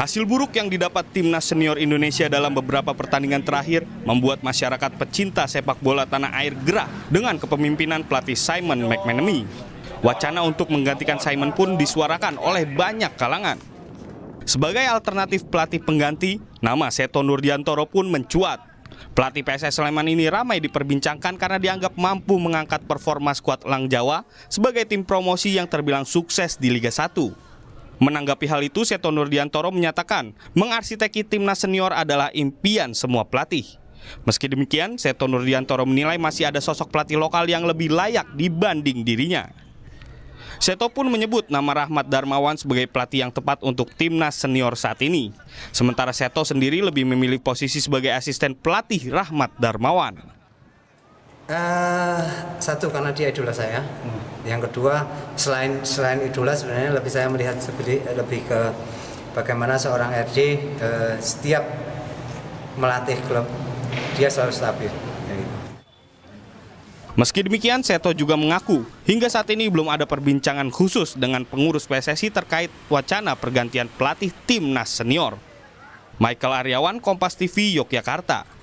Hasil buruk yang didapat timnas senior Indonesia dalam beberapa pertandingan terakhir membuat masyarakat pecinta sepak bola tanah air gerah dengan kepemimpinan pelatih Simon McManamy. Wacana untuk menggantikan Simon pun disuarakan oleh banyak kalangan. Sebagai alternatif pelatih pengganti, nama Seto Nurdiantoro pun mencuat. Pelatih PSS Sleman ini ramai diperbincangkan karena dianggap mampu mengangkat performa skuad Elang Jawa sebagai tim promosi yang terbilang sukses di Liga 1. Menanggapi hal itu, Seto Nurdiantoro menyatakan mengarsiteki timnas senior adalah impian semua pelatih. Meski demikian, Seto Nurdiantoro menilai masih ada sosok pelatih lokal yang lebih layak dibanding dirinya. Seto pun menyebut nama Rahmat Darmawan sebagai pelatih yang tepat untuk timnas senior saat ini. Sementara Seto sendiri lebih memilih posisi sebagai asisten pelatih Rahmat Darmawan. Uh, satu karena dia idola saya. Hmm. Yang kedua selain selain idola sebenarnya lebih saya melihat seperti eh, lebih ke bagaimana seorang RD uh, eh, setiap melatih klub dia selalu stabil. Ya gitu. Meski demikian, Seto juga mengaku hingga saat ini belum ada perbincangan khusus dengan pengurus PSSI terkait wacana pergantian pelatih timnas senior. Michael Aryawan, Kompas TV, Yogyakarta.